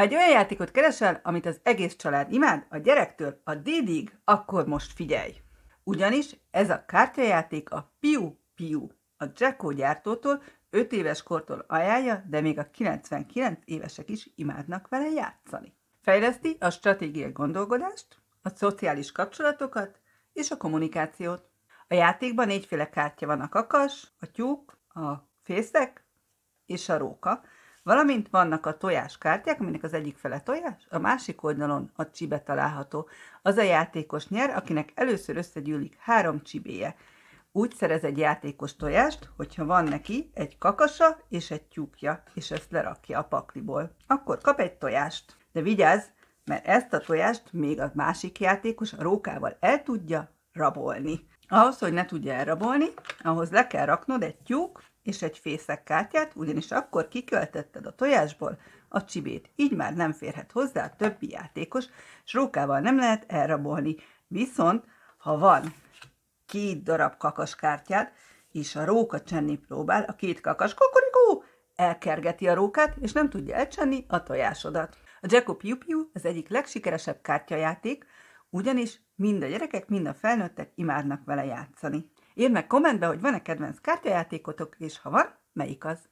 Ha egy olyan játékot keresel, amit az egész család imád, a gyerektől a dédig, akkor most figyelj! Ugyanis ez a kártyajáték a Piu Piu, a Jacko gyártótól 5 éves kortól ajánlja, de még a 99 évesek is imádnak vele játszani. Fejleszti a stratégiai gondolkodást, a szociális kapcsolatokat és a kommunikációt. A játékban négyféle kártya van a kakas, a tyúk, a fészek és a róka, Valamint vannak a tojáskártyák, aminek az egyik fele tojás, a másik oldalon a csibe található. Az a játékos nyer, akinek először összegyűlik három csibéje. Úgy szerez egy játékos tojást, hogyha van neki egy kakasa és egy tyúkja, és ezt lerakja a pakliból. Akkor kap egy tojást. De vigyázz, mert ezt a tojást még a másik játékos a rókával el tudja rabolni. Ahhoz, hogy ne tudja elrabolni, ahhoz le kell raknod egy tyúk és egy fészek kártyát, ugyanis akkor kiköltetted a tojásból a csibét. Így már nem férhet hozzá a többi játékos, és rókával nem lehet elrabolni. Viszont, ha van két darab kakaskártyád, és a róka csenni próbál, a két kakas kokorikó elkergeti a rókát, és nem tudja elcsenni a tojásodat. A Jacob Piu Piu az egyik legsikeresebb kártyajáték, ugyanis mind a gyerekek, mind a felnőttek imádnak vele játszani. Írd meg kommentbe, hogy van-e kedvenc kártyajátékotok, és ha van, melyik az.